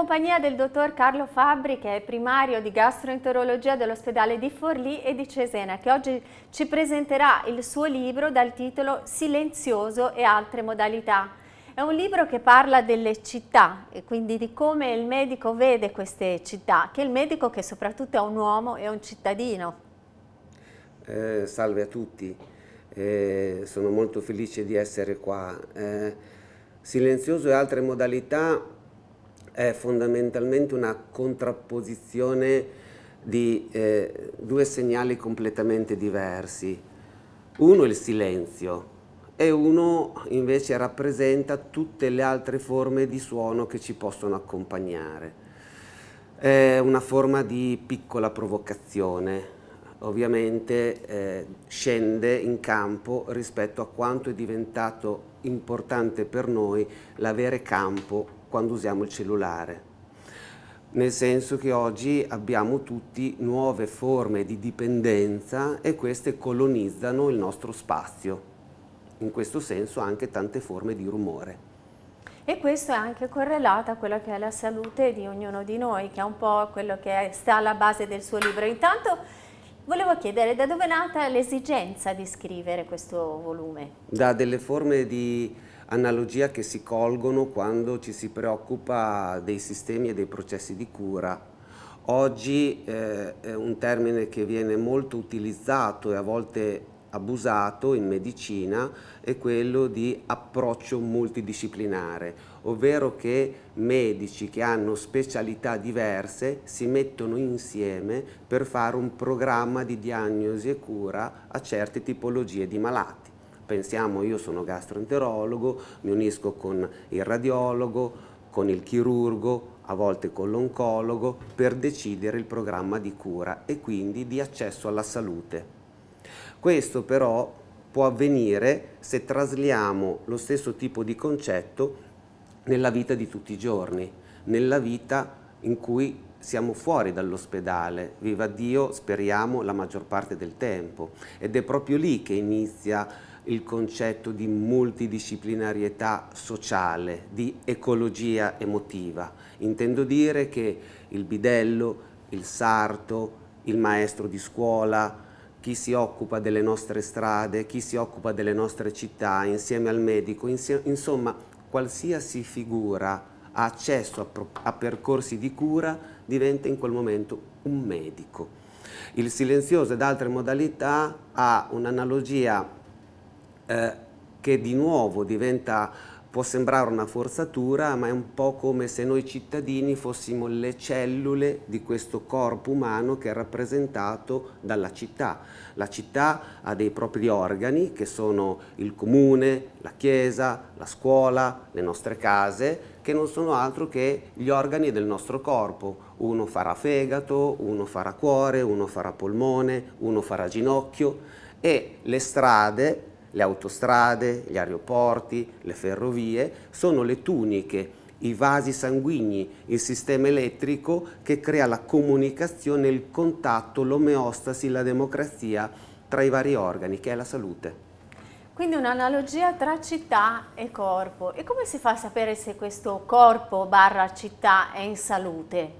compagnia del dottor Carlo Fabbri che è primario di gastroenterologia dell'ospedale di Forlì e di Cesena che oggi ci presenterà il suo libro dal titolo Silenzioso e altre modalità. È un libro che parla delle città e quindi di come il medico vede queste città, che è il medico che soprattutto è un uomo e un cittadino. Eh, salve a tutti, eh, sono molto felice di essere qua. Eh, silenzioso e altre modalità è fondamentalmente una contrapposizione di eh, due segnali completamente diversi. Uno è il silenzio e uno invece rappresenta tutte le altre forme di suono che ci possono accompagnare. È una forma di piccola provocazione, ovviamente eh, scende in campo rispetto a quanto è diventato importante per noi l'avere campo quando usiamo il cellulare. Nel senso che oggi abbiamo tutti nuove forme di dipendenza e queste colonizzano il nostro spazio. In questo senso anche tante forme di rumore. E questo è anche correlato a quella che è la salute di ognuno di noi, che è un po' quello che sta alla base del suo libro. Intanto volevo chiedere da dove è nata l'esigenza di scrivere questo volume? Da delle forme di analogia che si colgono quando ci si preoccupa dei sistemi e dei processi di cura. Oggi eh, è un termine che viene molto utilizzato e a volte abusato in medicina è quello di approccio multidisciplinare, ovvero che medici che hanno specialità diverse si mettono insieme per fare un programma di diagnosi e cura a certe tipologie di malati. Pensiamo io sono gastroenterologo, mi unisco con il radiologo, con il chirurgo, a volte con l'oncologo, per decidere il programma di cura e quindi di accesso alla salute. Questo però può avvenire se trasliamo lo stesso tipo di concetto nella vita di tutti i giorni, nella vita in cui siamo fuori dall'ospedale, viva Dio, speriamo la maggior parte del tempo. Ed è proprio lì che inizia il concetto di multidisciplinarietà sociale, di ecologia emotiva. Intendo dire che il bidello, il sarto, il maestro di scuola, chi si occupa delle nostre strade, chi si occupa delle nostre città, insieme al medico, insieme, insomma qualsiasi figura ha accesso a, a percorsi di cura diventa in quel momento un medico. Il silenzioso ed altre modalità ha un'analogia eh, che di nuovo diventa, può sembrare una forzatura, ma è un po' come se noi cittadini fossimo le cellule di questo corpo umano che è rappresentato dalla città. La città ha dei propri organi che sono il comune, la chiesa, la scuola, le nostre case, che non sono altro che gli organi del nostro corpo. Uno farà fegato, uno farà cuore, uno farà polmone, uno farà ginocchio e le strade le autostrade, gli aeroporti, le ferrovie sono le tuniche, i vasi sanguigni, il sistema elettrico che crea la comunicazione, il contatto, l'omeostasi, la democrazia tra i vari organi, che è la salute. Quindi un'analogia tra città e corpo. E come si fa a sapere se questo corpo barra città è in salute?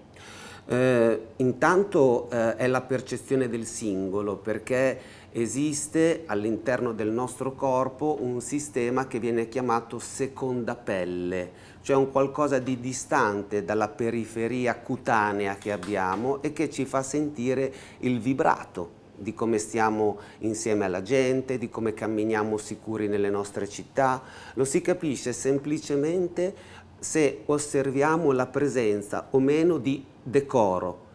Eh, intanto eh, è la percezione del singolo, perché esiste all'interno del nostro corpo un sistema che viene chiamato seconda pelle, cioè un qualcosa di distante dalla periferia cutanea che abbiamo e che ci fa sentire il vibrato di come stiamo insieme alla gente, di come camminiamo sicuri nelle nostre città. Lo si capisce semplicemente se osserviamo la presenza o meno di decoro.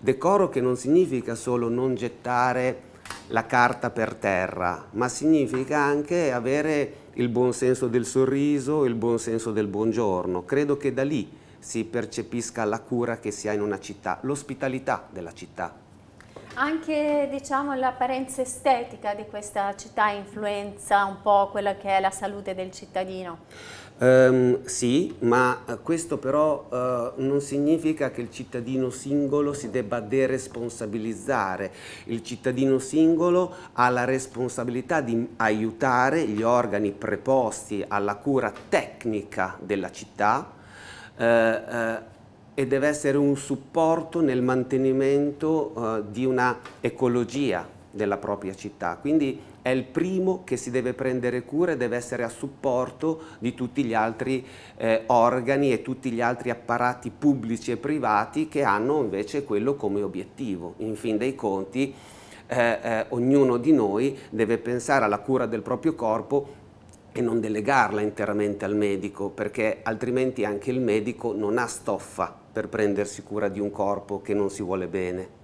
Decoro che non significa solo non gettare la carta per terra, ma significa anche avere il buon senso del sorriso, il buon senso del buongiorno. Credo che da lì si percepisca la cura che si ha in una città, l'ospitalità della città. Anche diciamo, l'apparenza estetica di questa città influenza un po' quella che è la salute del cittadino? Um, sì, ma eh, questo però uh, non significa che il cittadino singolo si debba deresponsabilizzare. Il cittadino singolo ha la responsabilità di aiutare gli organi preposti alla cura tecnica della città uh, uh, e deve essere un supporto nel mantenimento di una ecologia della propria città, quindi è il primo che si deve prendere cura e deve essere a supporto di tutti gli altri eh, organi e tutti gli altri apparati pubblici e privati che hanno invece quello come obiettivo. In fin dei conti eh, eh, ognuno di noi deve pensare alla cura del proprio corpo e non delegarla interamente al medico perché altrimenti anche il medico non ha stoffa per prendersi cura di un corpo che non si vuole bene.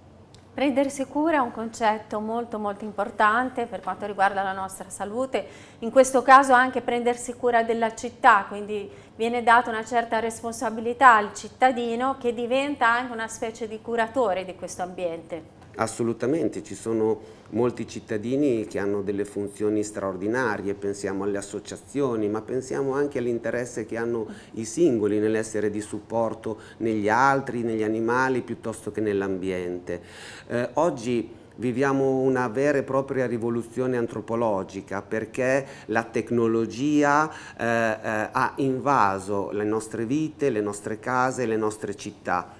Prendersi cura è un concetto molto molto importante per quanto riguarda la nostra salute, in questo caso anche prendersi cura della città, quindi viene data una certa responsabilità al cittadino che diventa anche una specie di curatore di questo ambiente. Assolutamente, ci sono molti cittadini che hanno delle funzioni straordinarie, pensiamo alle associazioni, ma pensiamo anche all'interesse che hanno i singoli nell'essere di supporto negli altri, negli animali, piuttosto che nell'ambiente. Eh, oggi viviamo una vera e propria rivoluzione antropologica perché la tecnologia eh, eh, ha invaso le nostre vite, le nostre case, le nostre città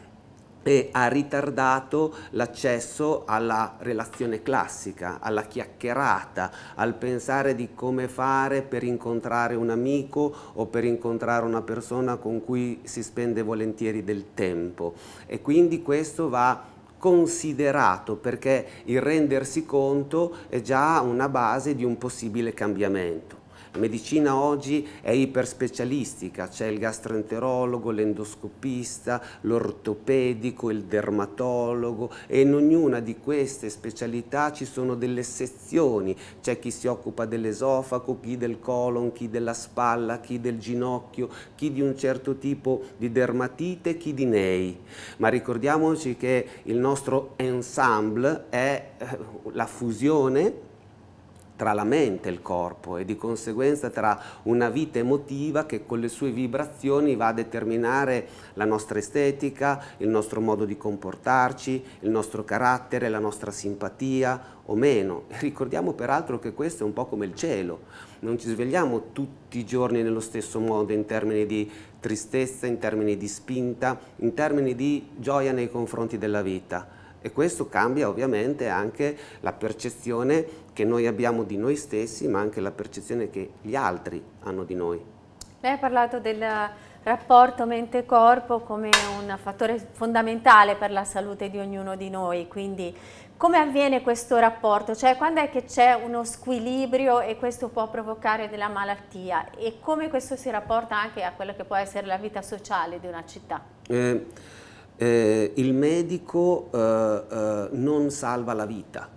e ha ritardato l'accesso alla relazione classica, alla chiacchierata, al pensare di come fare per incontrare un amico o per incontrare una persona con cui si spende volentieri del tempo e quindi questo va considerato perché il rendersi conto è già una base di un possibile cambiamento. La medicina oggi è iperspecialistica, c'è il gastroenterologo, l'endoscopista, l'ortopedico, il dermatologo e in ognuna di queste specialità ci sono delle sezioni, c'è chi si occupa dell'esofago, chi del colon, chi della spalla, chi del ginocchio, chi di un certo tipo di dermatite, chi di nei. Ma ricordiamoci che il nostro ensemble è eh, la fusione tra la mente e il corpo e di conseguenza tra una vita emotiva che con le sue vibrazioni va a determinare la nostra estetica, il nostro modo di comportarci, il nostro carattere, la nostra simpatia o meno. ricordiamo peraltro che questo è un po' come il cielo, non ci svegliamo tutti i giorni nello stesso modo in termini di tristezza, in termini di spinta, in termini di gioia nei confronti della vita e questo cambia ovviamente anche la percezione che noi abbiamo di noi stessi, ma anche la percezione che gli altri hanno di noi. Lei ha parlato del rapporto mente-corpo come un fattore fondamentale per la salute di ognuno di noi, quindi come avviene questo rapporto? Cioè quando è che c'è uno squilibrio e questo può provocare della malattia e come questo si rapporta anche a quella che può essere la vita sociale di una città? Eh, eh, il medico eh, eh non salva la vita,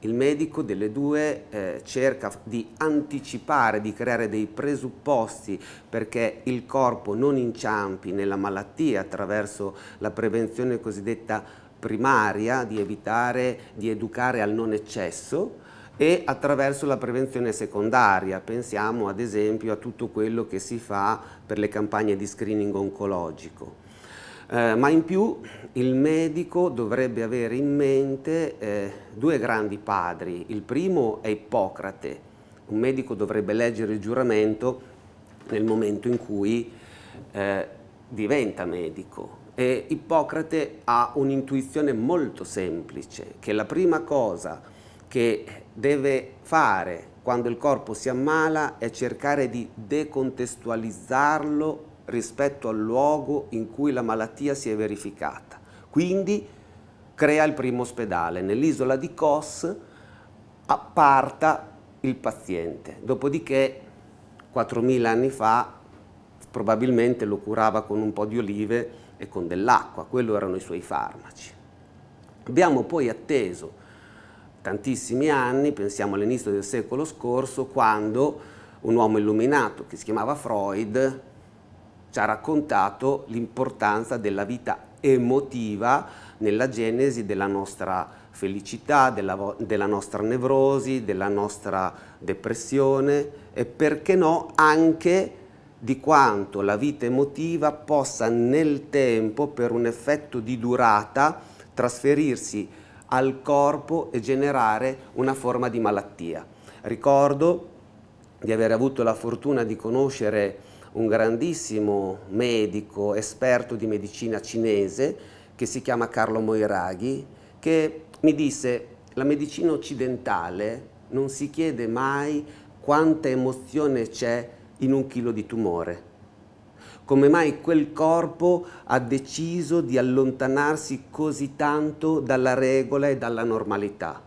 il medico delle due eh, cerca di anticipare, di creare dei presupposti perché il corpo non inciampi nella malattia attraverso la prevenzione cosiddetta primaria, di evitare, di educare al non eccesso e attraverso la prevenzione secondaria, pensiamo ad esempio a tutto quello che si fa per le campagne di screening oncologico. Eh, ma in più il medico dovrebbe avere in mente eh, due grandi padri. Il primo è Ippocrate. Un medico dovrebbe leggere il giuramento nel momento in cui eh, diventa medico. E Ippocrate ha un'intuizione molto semplice, che la prima cosa che deve fare quando il corpo si ammala è cercare di decontestualizzarlo rispetto al luogo in cui la malattia si è verificata. Quindi crea il primo ospedale. Nell'isola di Kos apparta il paziente. Dopodiché, 4.000 anni fa, probabilmente lo curava con un po' di olive e con dell'acqua, quello erano i suoi farmaci. Abbiamo poi atteso tantissimi anni, pensiamo all'inizio del secolo scorso, quando un uomo illuminato che si chiamava Freud ci ha raccontato l'importanza della vita emotiva nella genesi della nostra felicità, della, della, nostra nevrosi, della nostra depressione e perché no anche di quanto la vita emotiva possa nel tempo, per un effetto di durata, trasferirsi al corpo e generare una forma di malattia. Ricordo di aver avuto la fortuna di conoscere un grandissimo medico esperto di medicina cinese che si chiama Carlo Moiraghi, che mi disse la medicina occidentale non si chiede mai quanta emozione c'è in un chilo di tumore. Come mai quel corpo ha deciso di allontanarsi così tanto dalla regola e dalla normalità?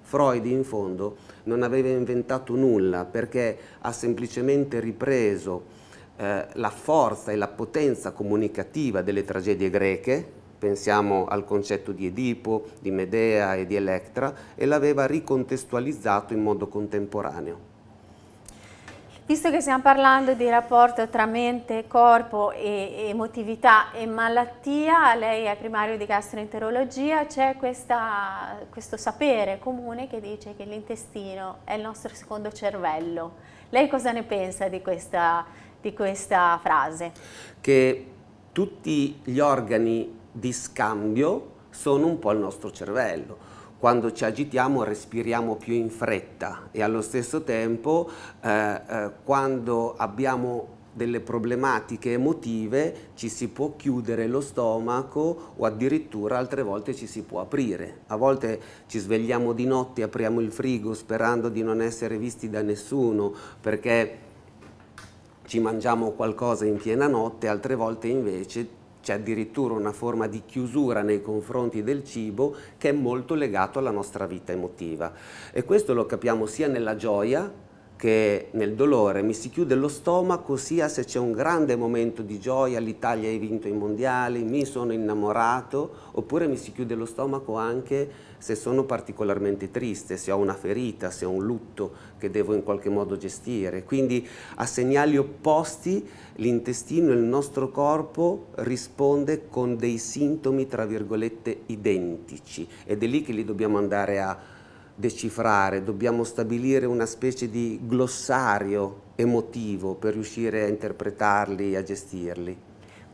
Freud in fondo non aveva inventato nulla perché ha semplicemente ripreso eh, la forza e la potenza comunicativa delle tragedie greche, pensiamo al concetto di Edipo, di Medea e di Electra, e l'aveva ricontestualizzato in modo contemporaneo. Visto che stiamo parlando di rapporto tra mente, corpo, e emotività e malattia, lei è primario di gastroenterologia, c'è questo sapere comune che dice che l'intestino è il nostro secondo cervello. Lei cosa ne pensa di questa di questa frase? Che tutti gli organi di scambio sono un po' il nostro cervello. Quando ci agitiamo respiriamo più in fretta e allo stesso tempo eh, eh, quando abbiamo delle problematiche emotive ci si può chiudere lo stomaco o addirittura altre volte ci si può aprire. A volte ci svegliamo di notte, apriamo il frigo sperando di non essere visti da nessuno perché ci mangiamo qualcosa in piena notte, altre volte invece c'è addirittura una forma di chiusura nei confronti del cibo che è molto legato alla nostra vita emotiva. E questo lo capiamo sia nella gioia che nel dolore. Mi si chiude lo stomaco sia se c'è un grande momento di gioia, l'Italia ha vinto i mondiali, mi sono innamorato, oppure mi si chiude lo stomaco anche se sono particolarmente triste, se ho una ferita, se ho un lutto che devo in qualche modo gestire. Quindi a segnali opposti l'intestino e il nostro corpo risponde con dei sintomi tra virgolette identici ed è lì che li dobbiamo andare a decifrare, dobbiamo stabilire una specie di glossario emotivo per riuscire a interpretarli e a gestirli.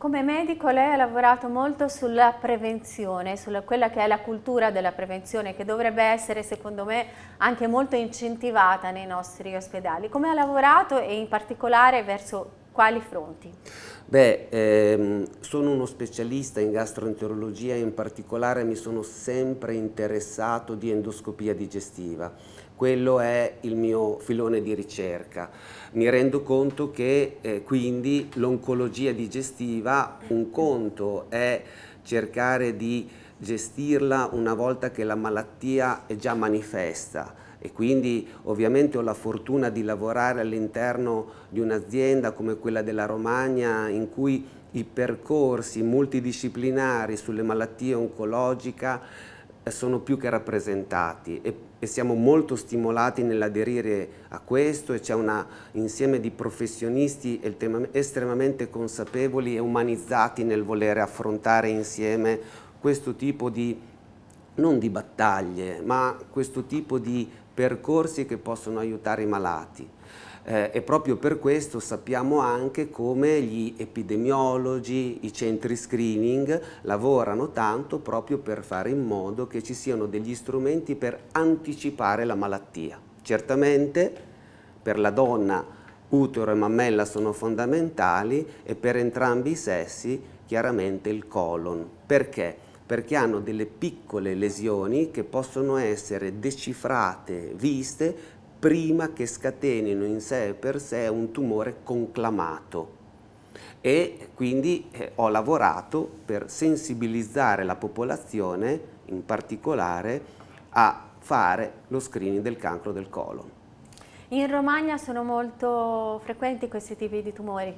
Come medico lei ha lavorato molto sulla prevenzione, sulla quella che è la cultura della prevenzione che dovrebbe essere secondo me anche molto incentivata nei nostri ospedali. Come ha lavorato e in particolare verso quali fronti? Beh, ehm, sono uno specialista in gastroenterologia e in particolare mi sono sempre interessato di endoscopia digestiva quello è il mio filone di ricerca. Mi rendo conto che eh, quindi l'oncologia digestiva, un conto è cercare di gestirla una volta che la malattia è già manifesta e quindi ovviamente ho la fortuna di lavorare all'interno di un'azienda come quella della Romagna in cui i percorsi multidisciplinari sulle malattie oncologiche eh, sono più che rappresentati e siamo molto stimolati nell'aderire a questo e c'è un insieme di professionisti estremamente consapevoli e umanizzati nel volere affrontare insieme questo tipo di, non di battaglie, ma questo tipo di percorsi che possono aiutare i malati eh, e proprio per questo sappiamo anche come gli epidemiologi, i centri screening lavorano tanto proprio per fare in modo che ci siano degli strumenti per anticipare la malattia. Certamente per la donna utero e mammella sono fondamentali e per entrambi i sessi chiaramente il colon. Perché? Perché hanno delle piccole lesioni che possono essere decifrate, viste prima che scatenino in sé per sé un tumore conclamato e quindi eh, ho lavorato per sensibilizzare la popolazione in particolare a fare lo screening del cancro del colon. In Romagna sono molto frequenti questi tipi di tumori?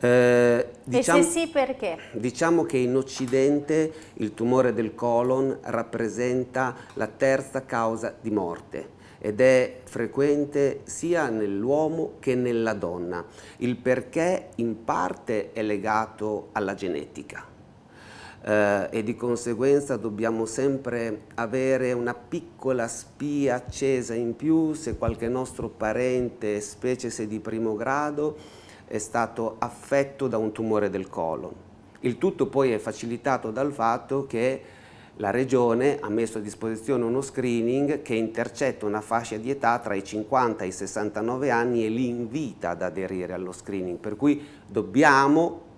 Eh, diciamo, e se diciamo- sì perché? Diciamo che in Occidente il tumore del colon rappresenta la terza causa di morte ed è frequente sia nell'uomo che nella donna. Il perché in parte è legato alla genetica. Uh, e di conseguenza dobbiamo sempre avere una piccola spia accesa in più se qualche nostro parente, specie se di primo grado, è stato affetto da un tumore del colon. Il tutto poi è facilitato dal fatto che la Regione ha messo a disposizione uno screening che intercetta una fascia di età tra i 50 e i 69 anni e li invita ad aderire allo screening, per cui dobbiamo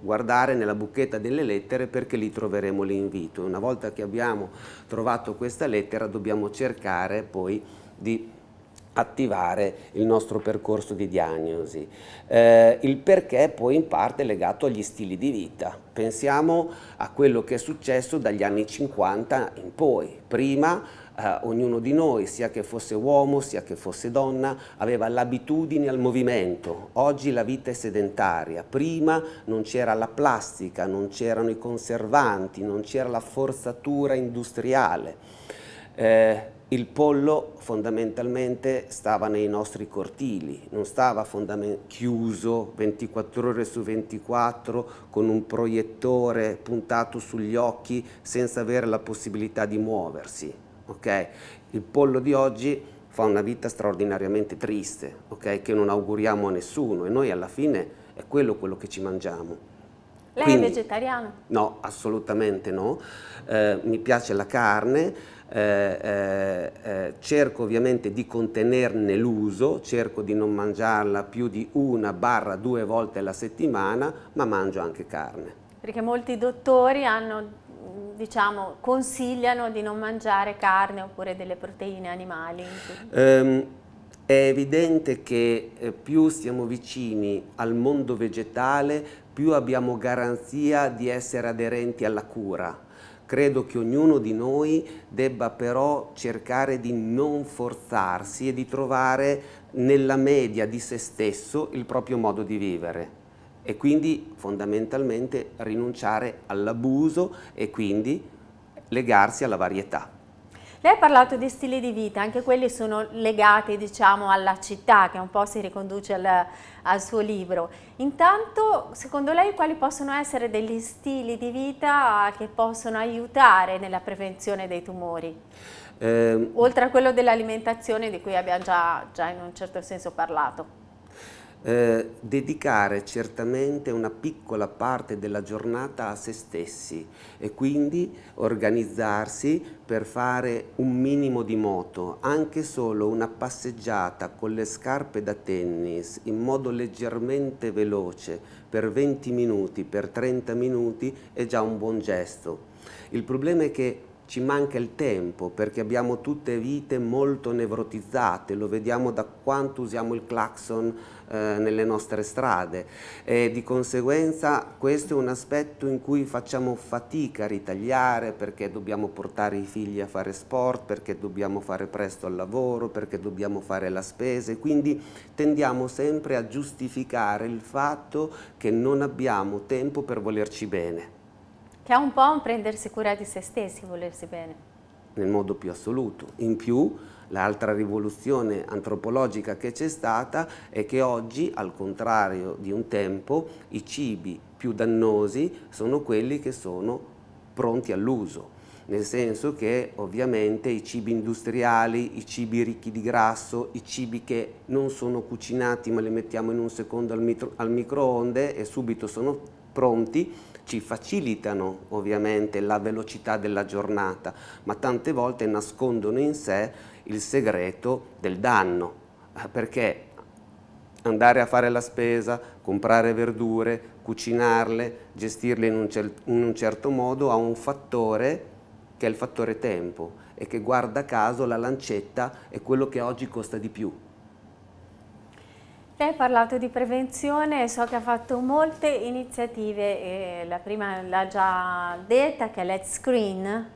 guardare nella buchetta delle lettere perché lì troveremo l'invito. Una volta che abbiamo trovato questa lettera dobbiamo cercare poi di attivare il nostro percorso di diagnosi. Eh, il perché poi in parte è legato agli stili di vita. Pensiamo a quello che è successo dagli anni 50 in poi. Prima eh, ognuno di noi, sia che fosse uomo, sia che fosse donna, aveva l'abitudine al movimento. Oggi la vita è sedentaria. Prima non c'era la plastica, non c'erano i conservanti, non c'era la forzatura industriale. Eh, il pollo fondamentalmente stava nei nostri cortili, non stava chiuso 24 ore su 24 con un proiettore puntato sugli occhi senza avere la possibilità di muoversi. Okay? Il pollo di oggi fa una vita straordinariamente triste, okay? che non auguriamo a nessuno e noi alla fine è quello quello che ci mangiamo. Lei Quindi, è vegetariano? No, assolutamente no. Eh, mi piace la carne eh, eh, eh, cerco ovviamente di contenerne l'uso, cerco di non mangiarla più di una barra due volte alla settimana, ma mangio anche carne. Perché molti dottori hanno diciamo, consigliano di non mangiare carne oppure delle proteine animali? Um, è evidente che eh, più siamo vicini al mondo vegetale, più abbiamo garanzia di essere aderenti alla cura Credo che ognuno di noi debba però cercare di non forzarsi e di trovare nella media di se stesso il proprio modo di vivere e quindi fondamentalmente rinunciare all'abuso e quindi legarsi alla varietà. Lei ha parlato di stili di vita, anche quelli sono legati diciamo, alla città che un po' si riconduce al, al, suo libro. Intanto secondo lei quali possono essere degli stili di vita che possono aiutare nella prevenzione dei tumori? Eh, Oltre a quello dell'alimentazione di cui abbiamo già, già in un certo senso parlato eh, dedicare certamente una piccola parte della giornata a se stessi e quindi organizzarsi per fare un minimo di moto, anche solo una passeggiata con le scarpe da tennis in modo leggermente veloce per 20 minuti, per 30 minuti è già un buon gesto. Il problema è che ci manca il tempo perché abbiamo tutte vite molto nevrotizzate, lo vediamo da quanto usiamo il clacson eh, nelle nostre strade e di conseguenza questo è un aspetto in cui facciamo fatica a ritagliare perché dobbiamo portare i figli a fare sport, perché dobbiamo fare presto al lavoro, perché dobbiamo fare la spesa e quindi tendiamo sempre a giustificare il fatto che non abbiamo tempo per volerci bene. Che è un po' un prendersi cura di se stessi, volersi bene. Nel modo più assoluto. In più, l'altra rivoluzione antropologica che c'è stata è che oggi, al contrario di un tempo, i cibi più dannosi sono quelli che sono pronti all'uso nel senso che ovviamente i cibi industriali, i cibi ricchi di grasso, i cibi che non sono cucinati ma li mettiamo in un secondo al, micro, al microonde e subito sono pronti, ci facilitano ovviamente la velocità della giornata, ma tante volte nascondono in sé il segreto del danno, eh, perché andare a fare la spesa, comprare verdure, cucinarle, gestirle in un, in un certo modo ha un fattore che è il fattore tempo e che guarda caso la lancetta è quello che oggi costa di più. Lei ha parlato di prevenzione, so che ha fatto molte iniziative, la prima l'ha già detta che è Let's Screen,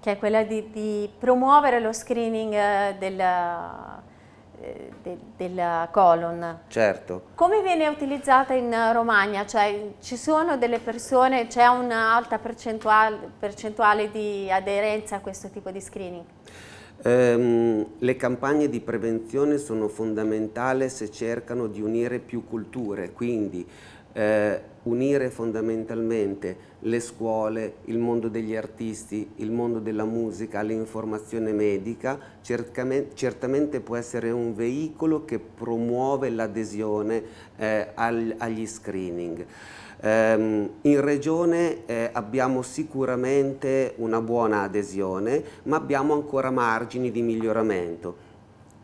che è quella di, di promuovere lo screening eh, del, de, eh, della colon. Certo. Come viene utilizzata in Romagna? Cioè ci sono delle persone, c'è un'alta percentuale, percentuale di aderenza a questo tipo di screening? Ehm, le campagne di prevenzione sono fondamentali se cercano di unire più culture, quindi eh, unire fondamentalmente le scuole, il mondo degli artisti, il mondo della musica, l'informazione medica, certamente può essere un veicolo che promuove l'adesione eh, agli screening. Ehm, in Regione eh, abbiamo sicuramente una buona adesione, ma abbiamo ancora margini di miglioramento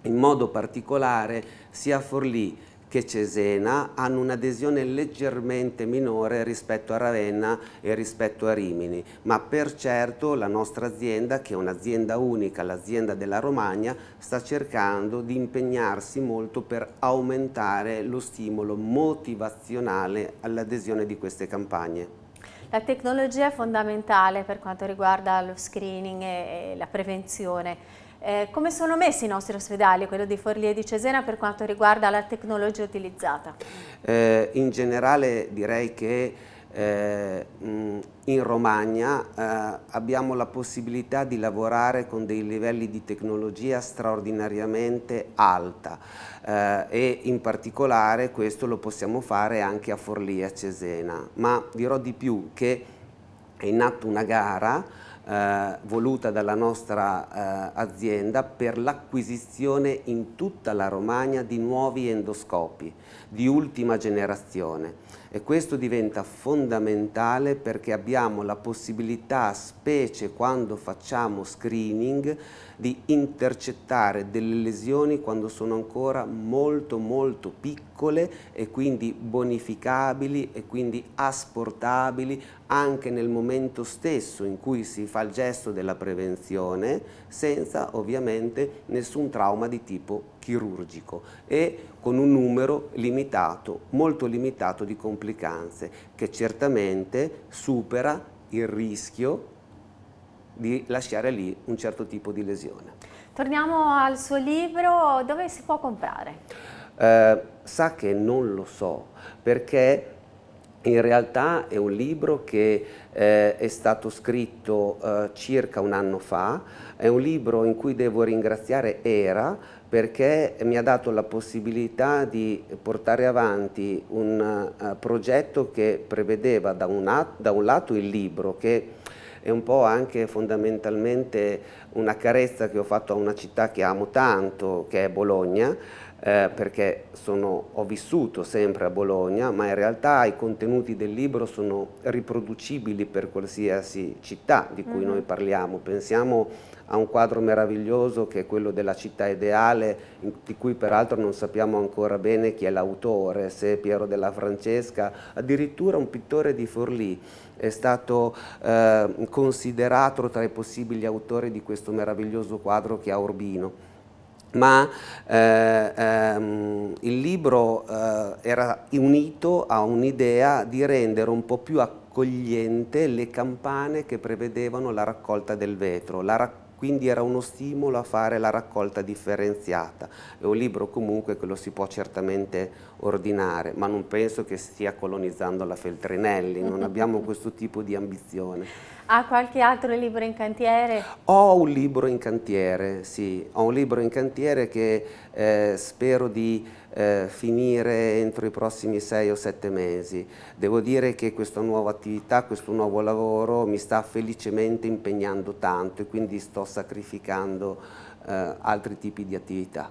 in modo particolare sia a Forlì che Cesena hanno un'adesione leggermente minore rispetto a Ravenna e rispetto a Rimini, ma per certo la nostra azienda, che è un'azienda unica, l'azienda della Romagna, sta cercando di impegnarsi molto per aumentare lo stimolo motivazionale all'adesione di queste campagne. La tecnologia è fondamentale per quanto riguarda lo screening e la prevenzione. Eh, come sono messi i nostri ospedali, quello di Forlì e di Cesena, per quanto riguarda la tecnologia utilizzata? Eh, in generale direi che eh, in Romagna eh, abbiamo la possibilità di lavorare con dei livelli di tecnologia straordinariamente alta eh, e in particolare questo lo possiamo fare anche a Forlì e a Cesena, ma dirò di più che è in atto una gara eh, voluta dalla nostra eh, azienda per l'acquisizione in tutta la Romagna di nuovi endoscopi di ultima generazione e questo diventa fondamentale perché abbiamo la possibilità, specie quando facciamo screening, di intercettare delle lesioni quando sono ancora molto molto piccole e quindi bonificabili e quindi asportabili anche nel momento stesso in cui si fa il gesto della prevenzione senza ovviamente nessun trauma di tipo chirurgico e con un numero limitato, molto limitato di complicanze che certamente supera il rischio di lasciare lì un certo tipo di lesione. Torniamo al suo libro, dove si può comprare? Eh, sa che non lo so perché in realtà è un libro che eh, è stato scritto eh, circa un anno fa è un libro in cui devo ringraziare Era perché mi ha dato la possibilità di portare avanti un uh, progetto che prevedeva da un, da un lato il libro che è un po' anche fondamentalmente una carezza che ho fatto a una città che amo tanto, che è Bologna, eh, perché sono, ho vissuto sempre a Bologna, ma in realtà i contenuti del libro sono riproducibili per qualsiasi città di cui mm -hmm. noi parliamo. Pensiamo ha un quadro meraviglioso che è quello della città ideale, di cui peraltro non sappiamo ancora bene chi è l'autore, se Piero della Francesca, addirittura un pittore di Forlì è stato eh, considerato tra i possibili autori di questo meraviglioso quadro che ha Urbino ma eh, ehm, il libro eh, era unito a un'idea di rendere un po' più accogliente le campane che prevedevano la raccolta del vetro, la raccolta quindi era uno stimolo a fare la raccolta differenziata. È un libro comunque che lo si può certamente ordinare, ma non penso che stia colonizzando la Feltrinelli, non abbiamo questo tipo di ambizione. Ha qualche altro libro in cantiere? Ho un libro in cantiere, sì, ho un libro in cantiere che eh, spero di eh, finire entro i prossimi sei o sette mesi. Devo dire che questa nuova attività, questo nuovo lavoro mi sta felicemente impegnando tanto e quindi sto sacrificando eh, altri tipi di attività.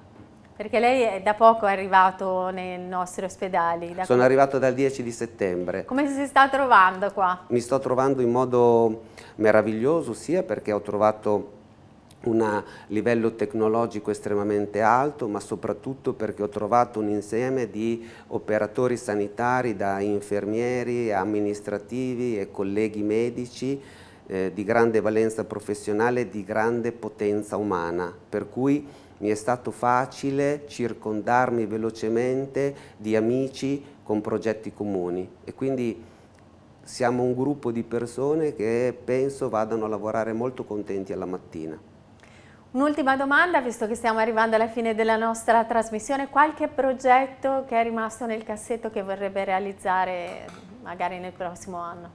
Perché lei è da poco arrivato nei nostri ospedali. Da Sono arrivato dal 10 di settembre. Come si sta trovando qua? Mi sto trovando in modo meraviglioso sia perché ho trovato un livello tecnologico estremamente alto, ma soprattutto perché ho trovato un insieme di operatori sanitari, da infermieri, amministrativi e colleghi medici, eh, di grande valenza professionale e di grande potenza umana, per cui mi è stato facile circondarmi velocemente di amici con progetti comuni e quindi siamo un gruppo di persone che penso vadano a lavorare molto contenti alla mattina. Un'ultima domanda, visto che stiamo arrivando alla fine della nostra trasmissione, qualche progetto che è rimasto nel cassetto che vorrebbe realizzare magari nel prossimo anno?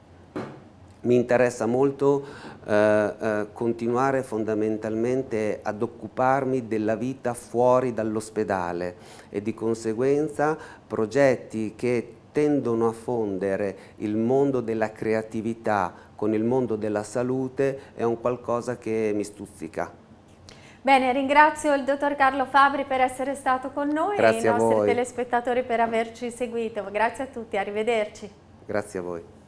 Mi interessa molto eh, eh, continuare fondamentalmente ad occuparmi della vita fuori dall'ospedale e di conseguenza progetti che tendono a fondere il mondo della creatività con il mondo della salute è un qualcosa che mi stuzzica. Bene, ringrazio il dottor Carlo Fabri per essere stato con noi Grazie e i nostri telespettatori per averci seguito. Grazie a tutti, arrivederci. Grazie a voi.